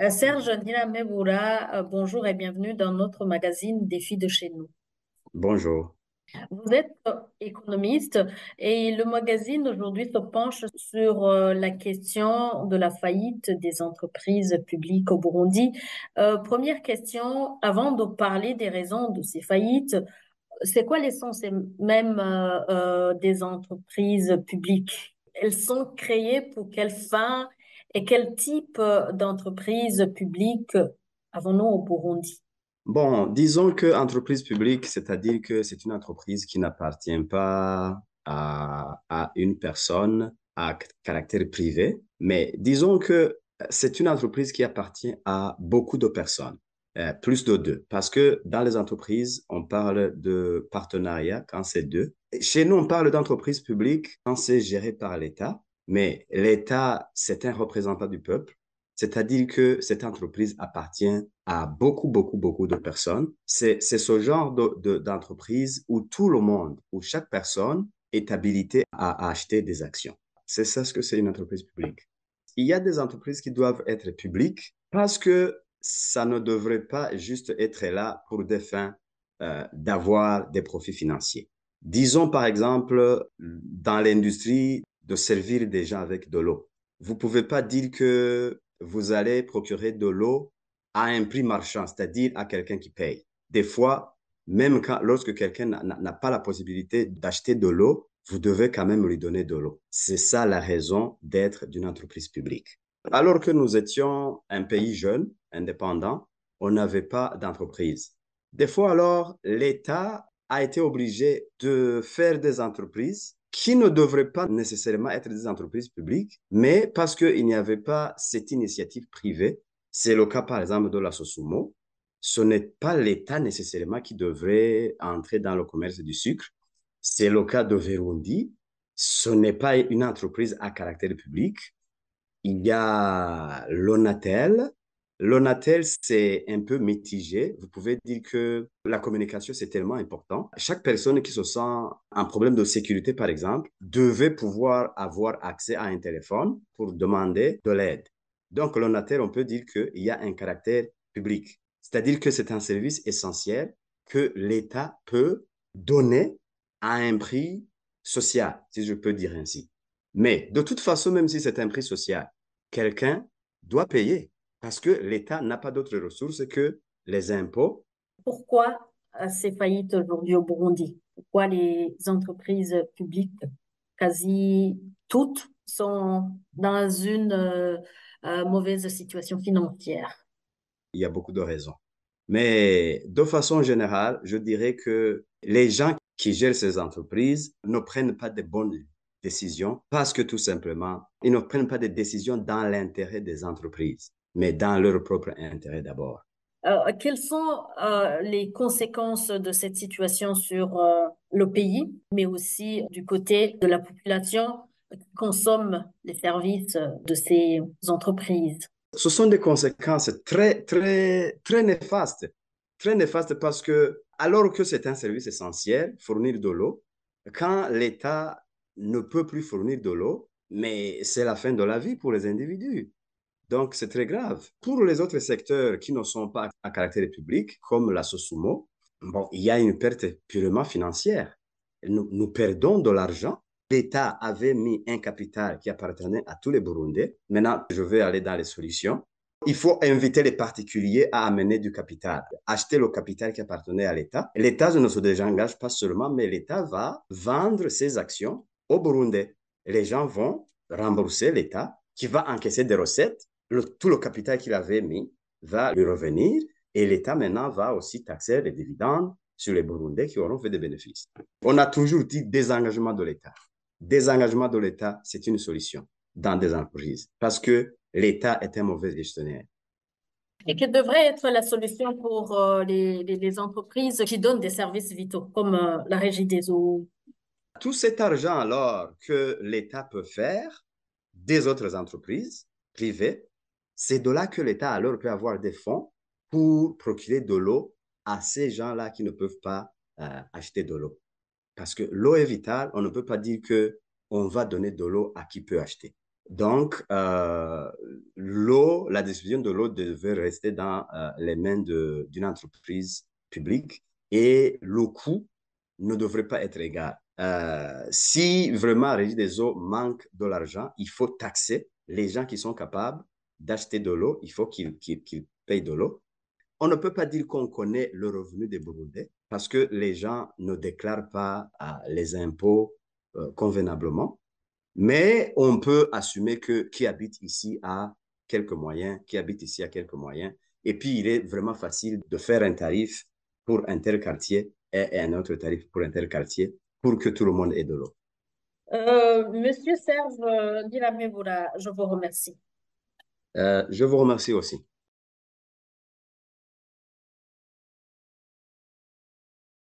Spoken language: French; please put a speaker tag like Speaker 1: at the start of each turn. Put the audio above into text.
Speaker 1: Euh, Serge Dirameboura, euh, bonjour et bienvenue dans notre magazine Défi de chez nous.
Speaker 2: Bonjour.
Speaker 1: Vous êtes euh, économiste et le magazine aujourd'hui se penche sur la question de la faillite des entreprises publiques au Burundi. première question, avant de parler des raisons de ces faillites, c'est quoi l'essence même des entreprises publiques Elles sont créées pour quelle fin et quel type euh, d'entreprise publique avons-nous au
Speaker 2: Burundi Bon, disons que entreprise publique, c'est-à-dire que c'est une entreprise qui n'appartient pas à, une personne à caractère privé, mais disons que euh, c'est une entreprise qui appartient à beaucoup de personnes, euh, plus de deux, parce que dans les entreprises, on parle de partenariat quand c'est deux. Chez nous, on parle d'entreprise publique quand c'est géré par l'État, mais l'État, c'est un représentant du peuple, c'est-à-dire que cette entreprise appartient à beaucoup, beaucoup, beaucoup de personnes. C'est ce genre d'entreprise de, où tout le monde, où chaque personne est habilité à, acheter des actions. C'est ça ce que c'est une entreprise publique. Il y a des entreprises qui doivent être publiques parce que ça ne devrait pas juste être là pour des fins euh, d'avoir des profits financiers. Disons par exemple dans l'industrie de servir des gens avec de l'eau. Vous ne pouvez pas dire que vous allez procurer de l'eau à un prix marchand, c'est-à-dire à, quelqu'un qui paye. Des fois, même lorsque quelqu'un n'a pas la possibilité d'acheter de l'eau, vous devez quand même lui donner de l'eau. C'est ça la raison d'être d'une entreprise publique. Alors que nous étions un pays jeune, indépendant, on n'avait pas d'entreprise. Des fois, alors, l'État a été obligé de faire des entreprises qui ne devraient pas nécessairement être des entreprises publiques, mais parce qu'il n'y avait pas cette initiative privée. C'est le cas, par exemple, de la Sosumo. Ce n'est pas l'État nécessairement qui devrait entrer dans le commerce du sucre. C'est le cas de Verundi. Ce n'est pas une entreprise à caractère public. Il y a l'ONATEL, L'ONATEL, c'est un peu mitigé. Vous pouvez dire que la communication, c'est tellement important. Chaque personne qui se sent un problème de sécurité, par exemple, devait pouvoir avoir accès à un téléphone pour demander de l'aide. Donc, l'ONATEL, on peut dire qu'il y a un caractère public. C'est-à-dire que c'est un service essentiel que l'État peut donner à un prix social, si je peux dire ainsi. Mais de toute façon, même si c'est un prix social, quelqu'un doit payer parce que l'État n'a pas d'autres ressources que les impôts.
Speaker 1: Pourquoi euh, ces faillites aujourd'hui au Burundi Pourquoi les entreprises publiques, quasi toutes, sont dans une euh, euh, mauvaise situation financière
Speaker 2: Il y a beaucoup de raisons. Mais de façon générale, je dirais que les gens qui gèrent ces entreprises ne prennent pas de bonnes décisions parce que tout simplement, ils ne prennent pas de décisions dans l'intérêt des entreprises mais dans leur propre intérêt d'abord.
Speaker 1: Euh, quelles sont euh, les conséquences de cette situation sur euh, le pays, mais aussi du côté de la population qui consomme les services
Speaker 2: de ces entreprises Ce sont des conséquences très, très, très néfastes. Très néfastes parce que, alors que c'est un service essentiel, fournir de l'eau, quand l'État ne peut plus fournir de l'eau, mais c'est la fin de la vie pour les individus. Donc, c'est très grave. Pour les autres secteurs qui ne sont pas à caractère public, comme la Sosumo, bon, il y a une perte purement financière. Nous, nous perdons de l'argent. L'État avait mis un capital qui appartenait à tous les Burundais. Maintenant, je vais aller dans les solutions. Il faut inviter les particuliers à amener du capital, acheter le capital qui appartenait à l'État. L'État ne se désengage pas seulement, mais l'État va vendre ses actions aux Burundais. Les gens vont rembourser l'État qui va encaisser des recettes tout le capital qu'il avait mis va lui revenir et l'État maintenant va aussi taxer les dividendes sur les Burundais qui auront fait des bénéfices. On a toujours dit désengagement de l'État. Désengagement de l'État, c'est une solution dans des entreprises parce que l'État est un mauvais gestionnaire.
Speaker 1: Et quelle devrait être la solution pour euh, les, entreprises qui donnent des services vitaux, comme euh, la régie
Speaker 2: des eaux Tout cet argent alors que l'État peut faire des autres entreprises privées c'est de là que l'État alors peut avoir des fonds pour procurer de l'eau à ces gens-là qui ne peuvent pas euh, acheter de l'eau. Parce que l'eau est vitale, on ne peut pas dire que on va donner de l'eau à qui peut acheter. Donc, euh, l'eau, la distribution de l'eau devait rester dans euh, les mains d'une entreprise publique et le coût ne devrait pas être égal. si vraiment Régie des eaux manque de l'argent, il faut taxer les gens qui sont capables d'acheter de l'eau, il faut qu'ils paye de l'eau. On ne peut pas dire qu'on connaît le revenu des Burundais parce que les gens ne déclarent pas euh, les impôts euh, convenablement. Mais on peut assumer que qui habite ici a quelques moyens, qui habite ici a quelques moyens. Et puis, il est vraiment facile de faire un tarif pour un tel quartier et un autre tarif pour un tel quartier pour que tout le monde ait de l'eau.
Speaker 1: Euh, Monsieur Serve je vous remercie.
Speaker 2: Euh, je vous remercie aussi.